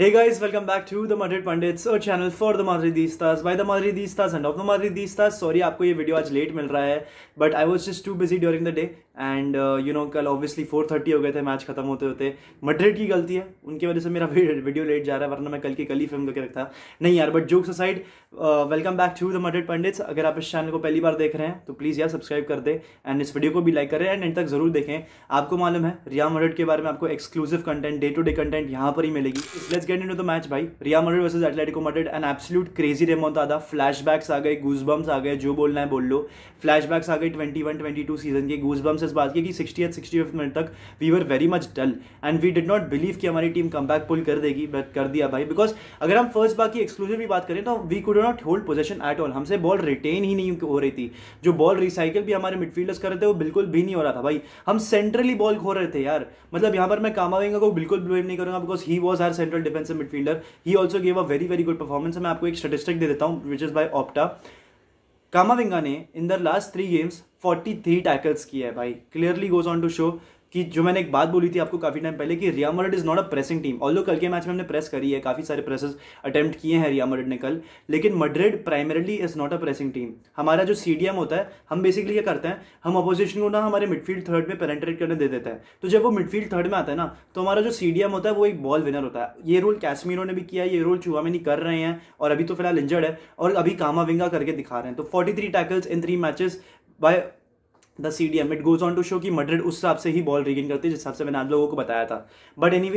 Hey guys, welcome back to the Madrid Pundits, a channel for the Madridistas, by the Madridistas and of the Madridistas. Sorry आपको ये video आज late मिल रहा है but I was just too busy during the day and you know कल obviously four thirty हो गए थे match खत्म होते होते मड्रेड की गलती है उनकी वजह से मेरा वीडियो लेट जा रहा है वरना मैं कल की कल ही फिल्म करके रखता नहीं यार but jokes aside welcome back to the Madrid pandits अगर आप इस चैनल को पहली बार देख रहे हैं तो प्लीज़ यार सब्सक्राइब कर दे एंड इस वीडियो को भी लाइक करें एंड एंड तक जरूर देखें आपको मालूम है रिया मड्रेड के बारे में आपको exclusive content day to day content यहाँ पर ही मिलेगी let's get into the match भाई Real Madrid versus Atletico Madrid and absolute crazy Ramon दादा फ्लैश आ गए गूजबम्स आ गए जो बोलना है बोल लो बैक्स आ गए twenty one twenty two season के गूजबम्स से इस बात की कि sixty eighth sixty fifth minute तक we were very much dull and we did not believe कि हमारी टीम कम बैक पुल कर देगी बट कर दिया भाई बिकॉज अगर हम फर्स्ट बार की एक्सक्लूसिव भी बात करें तो we could not hold possession at all हमसे बॉल रिटेन ही नहीं हो रही थी जो बॉल रिसाइकिल भी हमारे मिडफील्डर्स कर रहे थे वो बिल्कुल भी नहीं हो रहा था भाई हम सेंट्रली बॉल खो रहे थे यार मतलब यहाँ पर मैं कामावेंगा को बिल्कुल ब्लेम नहीं करूंगा because he was our central defensive midfielder he also gave a very very good performance मैं आपको एक स्टेटिस्टिक दे देता हूँ which is by Opta Camavinga ने in the last three games forty three tackles की है भाई clearly goes on to show कि जो मैंने एक बात बोली थी आपको काफी टाइम पहले कि Real Madrid is not a pressing team all कल के मैच में हमने प्रेस करी है काफी सारे प्रेसेस अटेम्प्ट किए हैं रिया मरड ने कल लेकिन Madrid primarily is not a pressing team हमारा जो सी होता है हम बेसिकली ये करते हैं हम अपोजिशन को ना हमारे मिडफील्ड थर्ड में पेनेट्रेट करने दे देते हैं तो जब वो मिडफील्ड थर्ड में आता है ना तो हमारा जो सीडीएम होता है वो एक बॉल विनर होता है ये रोल कैश्मीरों ने भी किया ये रोल चुहा चुहामिनी कर रहे हैं और अभी तो फिलहाल इंजर्ड है और अभी कामा विंगा करके दिखा रहे हैं तो forty three tackles in three matches by the C D M it goes on to show कि मड्रिड उस हिसाब से ही बॉल रिगेन करती है जिस हिसाब से मैंने आप लोगों को बताया था बट एनी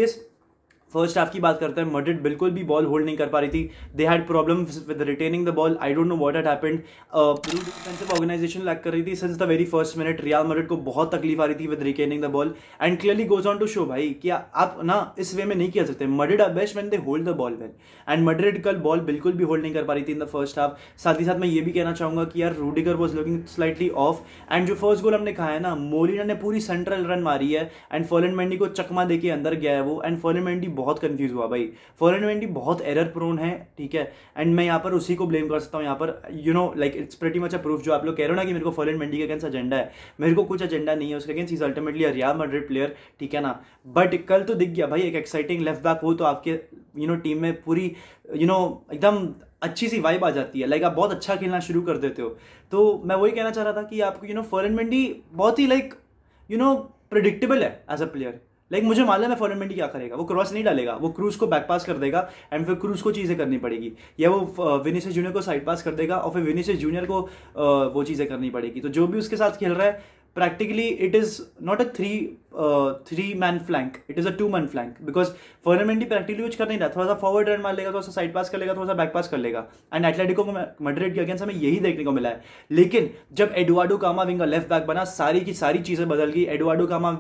फर्स्ट हाफ की बात करते हैं मड्रिड बिल्कुल भी बॉल होल्ड नहीं कर पा रही थी they had problem with retaining the ball I don't know what had happened पूरी डिफेंसिव ऑर्गेनाइजेशन लैक कर रही थी since the very first minute Real Madrid को बहुत तकलीफ आ रही थी with retaining the ball and clearly goes on to show भाई कि आप ना इस वे में नहीं किया सकते Madrid are best when they hold the ball well and Madrid कल बॉल बिल्कुल भी होल्ड नहीं कर पा रही थी इन द फर्स्ट हाफ साथ ही साथ मैं ये भी कहना चाहूंगा कि यार Rudiger was looking slightly off and जो फर्स्ट गोल हमने खाया है ना मोलिना ने पूरी सेंट्रल रन मारी है एंड फॉलन मेंडी को चकमा देके अंदर गया है वो एंड फॉलन मैंडी बहुत कंफ्यूज हुआ भाई फॉरन इन्वेंट्री बहुत एरर प्रोन है ठीक है एंड मैं यहाँ पर उसी को ब्लेम कर सकता हूँ यहाँ पर you know like it's pretty much a proof जो आप लोग कह रहे हो ना कि मेरे को फॉरन इन्वेंट्री के अगेंस्ट एजेंडा है मेरे को कुछ एजेंडा नहीं है उसके against is ultimately a Real Madrid player ठीक है ना बट कल तो दिख गया भाई एक एक्साइटिंग लेफ्ट बैक हो तो आपके यू नो टीम में पूरी यू नो एकदम अच्छी सी वाइब आ जाती है लाइक like, आप बहुत अच्छा खेलना शुरू कर देते हो तो मैं वही कहना चाह रहा था कि आपको यू नो फॉरन मंडी बहुत ही लाइक यू नो प्रिडिक्टेबल है as a player like like, मुझे मालूम है फॉरन क्या करेगा वो क्रॉस नहीं डालेगा वो क्रूज को बैक पास कर देगा एंड फिर क्रूज को चीज़ें करनी पड़ेगी या वो विनीस uh, जूनियर को साइड पास कर देगा और फिर विनीस जूनियर को uh, वो चीज़ें करनी पड़ेगी तो जो भी उसके साथ खेल रहा है practically it is not a three three man flank it is a two man flank because फर्नामेंटी प्रैक्टिकली कुछ कर नहीं रहा थोड़ा सा फॉरवर्ड रन मार लेगा थोड़ा सा साइड पास कर लेगा थोड़ा सा बैक पास कर लेगा एंड एटलेटिको मड्रिड के अगेंस्ट हमें यही देखने को मिला है लेकिन जब एडवाडो कामा विंग का लेफ्ट बैक बना सारी की सारी चीज़ें बदल गई एडवाडो Camavinga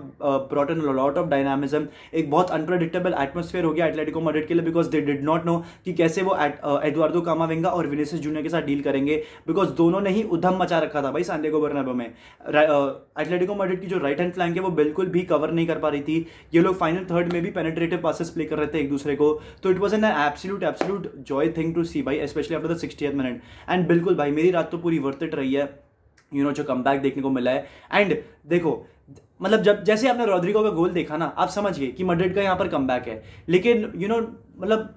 brought an lot of dynamism एक बहुत अनप्रडिक्टेबल एटमोसफेयर हो गया एटलेटिको मड्रिड के लिए because they did not know कि कैसे वो एडवाडो कामा विंगा और विनेसिस जूनियर के साथ डील करेंगे बिकॉज दोनों ने ही उधम मचा रखा था भाई सांडेगो बर्नाबो में एटलेटिको मड्रिड uh, की जो राइट हैंड फ्लैंक है वो बिल्कुल भी भी कवर नहीं कर पा रही थी ये लोग फाइनल थर्ड में भी पेनेट्रेटिव पासिस प्ले कर रहे थे एक दूसरे को तो it was an absolute absolute joy thing to see भाई especially after the sixty minute and बिल्कुल भाई मेरी रात तो पूरी वर्थ इट रही है यू you नो know, जो कम देखने को मिला है एंड देखो मतलब जब जैसे आपने रॉड्रिगो का गोल देखा ना आप समझ गए कि मड्रिड का यहाँ पर कम है लेकिन यू you नो know, मतलब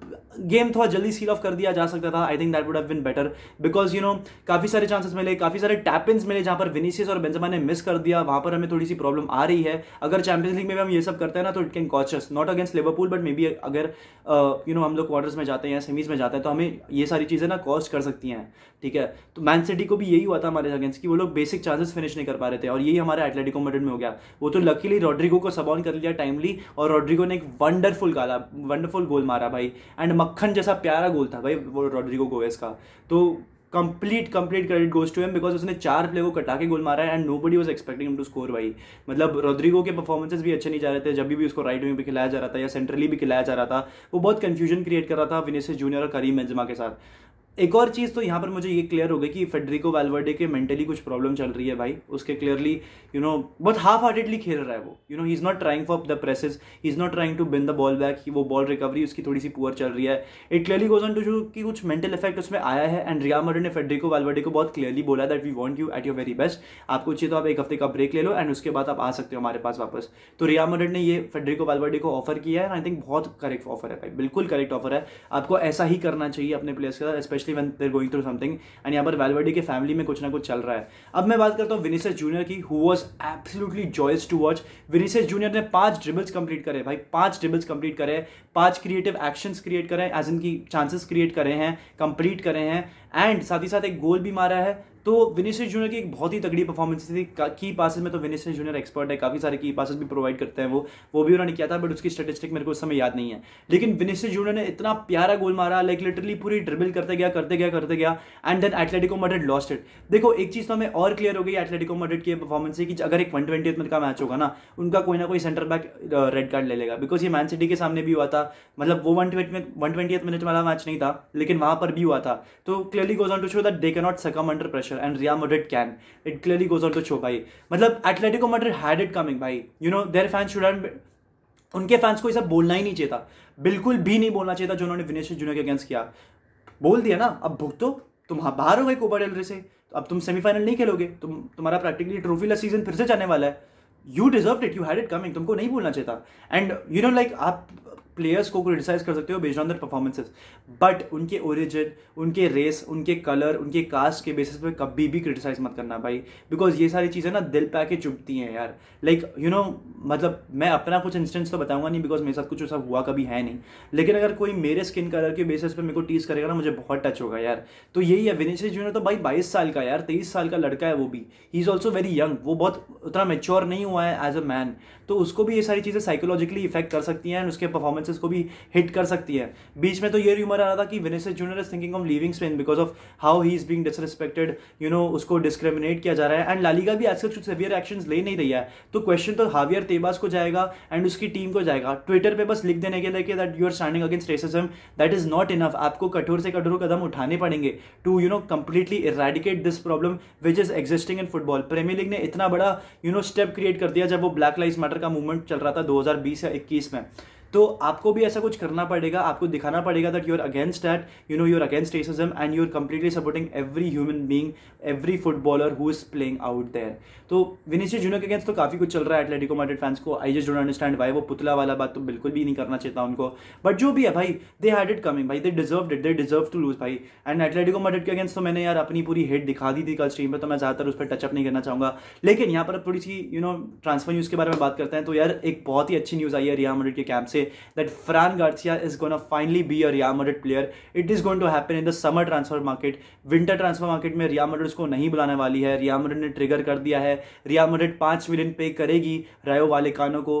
गेम थोड़ा जल्दी सील ऑफ कर दिया जा सकता था I think that would have been better because you know काफ़ी सारे चांसेस मिले काफ़ी सारे टैपिंस मिले जहाँ पर विनीसियस और बेंजमा ने मिस कर दिया वहाँ पर हमें थोड़ी सी प्रॉब्लम आ रही है अगर चैंपियंस लीग में भी हम ये सब करते हैं ना तो it can cost us not against Liverpool but maybe अगर यू uh, नो हम लोग क्वार्टर्स में जाते हैं या सेमीज में जाते हैं तो हमें ये सारी चीज़ें ना कॉस्ट कर सकती हैं ठीक है तो मैन सिटी को भी यही हुआ था हमारे अगेंस्ट कि वो लोग बेसिक चांसेस फिनिश नहीं कर पा रहे थे और यही हमारे एथलेटिको मेडेड में हो गया वो तो लकीली रॉड्रिगो को सबॉन कर लिया टाइमली और रॉड्रिगो ने एक वंडरफुल गाला वंडरफुल गोल मारा था भाई एंड मक्खन जैसा प्यारा गोल था भाई वो रॉड्रिगो गोवेस का तो complete complete credit goes to him because उसने चार प्ले को कटा के गोल मारा है and nobody was expecting to score भाई मतलब रोड्रिगो के परफॉर्मेंसेज भी अच्छे नहीं जा रहे थे जब भी उसको राइट विंग पे खिलाया जा रहा था या सेंट्रली भी खिलाया जा रहा था वो बहुत कन्फ्यूजन क्रिएट कर रहा था विनेश जूनियर और करीम मेजमा के साथ एक और चीज़ तो यहाँ पर मुझे ये क्लियर हो गई कि फेडरिको वेलवर्डे के मेंटली कुछ प्रॉब्लम चल रही है भाई उसके क्लियरली यू नो बहुत हाफ हार्टेडली खेल रहा है वो you know he is not trying for the presses he is not trying to win the ball back वो बॉल रिकवरी उसकी थोड़ी सी पुअर चल रही है it clearly goes on to show कि कुछ मेंटल इफेक्ट उसमें आया है एंड रिया मर्डर ने फेडरिको वेलवर्डे को बहुत क्लियरली बोला that we want you at your very best आपको चाहिए तो आप एक हफ्ते का ब्रेक ले लो एंड उसके बाद आप आ सकते हो हमारे पास वापस तो रिया मर्डर ने ये फेडरिको वेलवर्डे को ऑफर किया है आई थिंक बहुत करेक्ट ऑफर है भाई बिल्कुल करेक्ट ऑफर है आपको ऐसा ही करना चाहिए अपने प्लेयर्स के साथ specially when they're going through something and यहाँ पर वेलवर्डी के फैमिली में कुछ ना कुछ चल रहा है अब मैं बात करता हूँ विनीसर जूनियर की who was absolutely joyous to watch Vinicius junior ने पांच ड्रिबल्स कंप्लीट करे भाई पांच ड्रिबल्स कंप्लीट करे पांच क्रिएटिव एक्शंस क्रिएट करें एज इनकी चांसेस क्रिएट करे हैं कंप्लीट करे हैं एंड साथ ही साथ एक गोल भी मारा है तो विनीसियस जूनियर की एक बहुत ही तगड़ी परफॉर्मेंस थी की पासेस में तो विनीसियस जूनियर एक्सपर्ट है काफी सारे की पासेस भी प्रोवाइड करते हैं वो वो भी उन्होंने किया था बट उसकी स्टेटिस्टिक मेरे को उस समय याद नहीं है लेकिन विनीसियस जूनियर ने इतना प्यारा गोल मारा लाइक लिटरली पूरी ड्रिबल करते गया करते गया करते गया and then Atletico Madrid lost it देखो एक चीज तो हमें और क्लियर हो गई एथलेटिको मडेड की परफॉर्मेंस है कि अगर एक वन ट्वेंटी मिनट का मैच होगा ना उनका कोई ना कोई सेंटर बैक रेड कार्ड ले लेगा बिकॉज ये मैन सिटी के सामने भी हुआ था मतलब वो one twenty one twenty minute वाला मैच नहीं था लेकिन वहां पर भी हुआ था तो clearly goes on to show that they can not succumb under pressure and Real Madrid can it clearly goes on to show भाई मतलब Atletico Madrid had it coming भाई you know their fans should have उनके fans को ये सब बोलना ही नहीं चाहिए था बिल्कुल भी नहीं बोलना चाहिए था जो उन्होंने विनेश जूनियर के अगेंस्ट किया बोल दिया ना अब भुगतो तुम हाँ, बाहर हो गए कोबर एलरे से तो अब तुम सेमीफाइनल नहीं खेलोगे तुम तुम्हारा प्रैक्टिकली ट्रॉफी ला सीजन फिर से जाने वाला है you deserve it you had it coming तुमको नहीं बोलना चाहिए था एंड यू नो लाइक आप प्लेयर्स को क्रिटिसाइज कर सकते हो based on their performances but उनके ओरिजिन उनके रेस उनके कलर उनके कास्ट के बेसिस पे कभी भी क्रिटिसाइज मत करना भाई बिकॉज ये सारी चीज़ें ना दिल पा चुभती हैं यार लाइक यू नो मतलब मैं अपना कुछ इंस्टेंस तो बताऊंगा नहीं बिकॉज मेरे साथ कुछ ऐसा हुआ कभी है नहीं लेकिन अगर कोई मेरे स्किन कलर के बेसिस पे मेरे को टीज करेगा ना मुझे बहुत टच होगा यार तो यही है विनेश जूनियर तो भाई बाईस साल का यार तेईस साल का लड़का है वो भी he is also very young वो बहुत उतना मेच्योर नहीं हुआ है एज अ मैन तो उसको भी ये सारी चीज़ें साइकोलॉजिकली इफेक्ट कर सकती हैं एंड उसके परफॉर्मेंस सर्विसेज को भी हिट कर सकती है बीच में तो ये र्यूमर आ रहा था कि Vinicius junior is thinking of leaving Spain because of how he is being disrespected you know उसको डिस्क्रिमिनेट किया जा रहा है एंड लालिगा भी आजकल कुछ सेवियर एक्शन ले नहीं रही है तो क्वेश्चन तो हावियर तेबास को जाएगा एंड उसकी टीम को जाएगा ट्विटर पर बस लिख देने के लिए that you are standing against racism that is not enough आपको कठोर से कठोर कदम उठाने पड़ेंगे to you know completely eradicate this problem which is existing in football premier league ने इतना बड़ा यू नो स्टेप क्रिएट कर दिया जब वो ब्लैक लाइफ मैटर का मूवमेंट चल रहा था 2020 या 21 में तो आपको भी ऐसा कुछ करना पड़ेगा आपको दिखाना पड़ेगा that you are against that you know you are against racism and you are completely supporting every human being every footballer who is playing out there तो विनीश जूनियर के अगेंस्ट तो काफ़ी कुछ चल रहा है एटलेटिको मार्टेड फैंस को I just don't understand भाई वो पुतला वाला बात तो बिल्कुल भी नहीं करना चाहता उनको बट जो भी है भाई दे हैड इट कमिंग भाई they deserve it they deserve to lose भाई एंड एटलेटिको मार्टेड के अगेंस्ट तो मैंने यार अपनी पूरी हेड दिखा दी थी कल स्ट्रीम पर तो मैं ज़्यादातर उस पर टचअप नहीं करना चाहूंगा लेकिन यहाँ पर थोड़ी सी यू नो ट्रांसफर न्यूज़ के बारे में बात करते हैं तो यार एक बहुत ही अच्छी न्यूज़ आई है रिया मडिड के कैंप से say that Fran Garcia is going to finally be a Real Madrid player. It is going to happen in the summer transfer market. Winter transfer market में Real Madrid उसको नहीं बुलाने वाली है Real Madrid ने trigger कर दिया है Real Madrid पांच million pay करेगी रायो वालेकानो को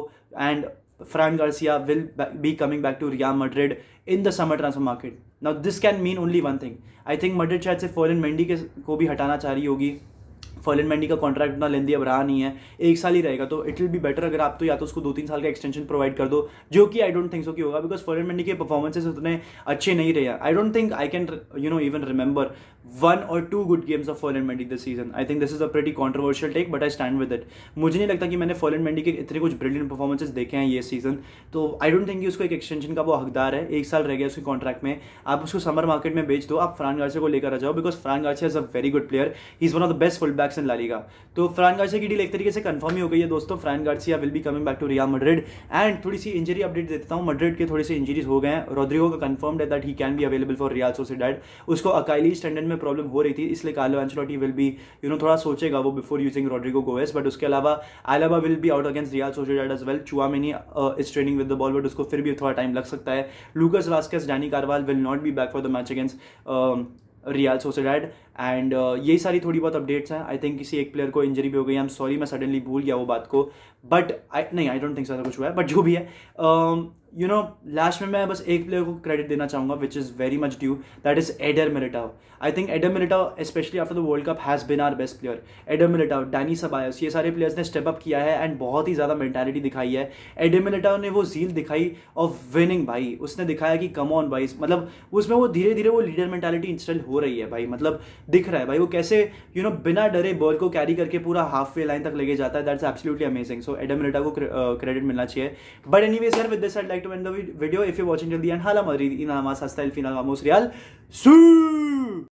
and Fran Garcia will be coming back to Real Madrid in the summer transfer market. Now this can mean only one thing. I think Madrid शायद से Foreign Mendy के को भी हटाना चाह रही होगी फर्लिन मैंडी का कॉन्ट्रैक्ट इतना लेंदी अब रहा नहीं है एक साल ही रहेगा तो इट विल बी बेटर अगर आप तो या तो उसको दो तीन साल का एक्सटेंशन प्रोवाइड कर दो जो कि आई डोंट थिंक सो कि होगा बिकॉज फर्लिन मैंडी के परफॉर्मेंसेज उतने अच्छे नहीं रहे I don't think I can you know even remember one और two good games of Ferland Mendy this season I think this is a pretty controversial take but I stand with it मुझे नहीं लगता कि मैंने fallen Mendy के इतने कुछ brilliant performances देखे हैं ये सीजन तो आई डोंट थिंक कि उसको एक एक्सटेंशन का वो हकदार है एक साल रह गया उसके कॉन्ट्रैक्ट में आप उसको समर मार्केट में बेच दो आप फ्रान गार्सिया को लेकर आ जाओ because Fran Garcia is a very good player he is one of the best full backs in La Liga तो फ्रान गार्सिया की डील एक तरीके से कन्फर्म ही हो गई है दोस्तों Fran Garcia will be coming back to Real Madrid and थोड़ी सी इंजरी अपडेट देता हूँ मड्रिड के थोड़ी सी इंजरीज हो गए हैं रोड्रिगो का कन्फर्म है that he can be available for Real Sociedad उसको अकाली स्टैंडर्ड में प्रॉब्लम हो रही थी इसलिए Carlo Ancelotti will be you know थोड़ा सोचेगा वो before using Rodrigo Goes but उसके अलावा अलावा will be out against Real Sociedad as well Tchouameni is training with the ball but उसको फिर भी थोड़ा टाइम लग सकता है Lucas Vazquez Dani Carvajal will not be back for the match against Real Sociedad and यही सारी थोड़ी बहुत अपडेट्स हैं आई थिंक किसी एक प्लेयर को इंजरी भी हो गई आई एम सॉरी मैं सडनली भूल गया वो बात को बट आई नहीं आई डोंट थिंक ऐसा कुछ हुआ है बट जो भी है um, यू नो लास्ट में मैं बस एक प्लेयर को क्रेडिट देना चाहूंगा which is very much due that is Eder Militao I think Eder Militao specially after the world cup has been our best player Eder Militao Dani Ceballos ये सारे players ने स्टेप अप किया है and बहुत ही ज़्यादा mentality दिखाई है adder मिलिटाव ने वो जील दिखाई ऑफ विनिंग भाई उसने दिखाया कि कम ऑन भाई मतलब उसमें वो धीरे धीरे वो लीडर मेंटेलिटी इंस्टॉल हो रही है भाई मतलब दिख रहा है भाई वो कैसे यू नो बिना डरे बॉल को कैरी करके पूरा हाफ वे लाइन तक लेके जाता है that's absolutely amazing so Eder Militao को क्रेडिट मिलना चाहिए but anyway sir with this like like to end the video if you're watching till the end. Hala Madrid, Ina Hamas, Hasta el Final, Vamos Real. Su!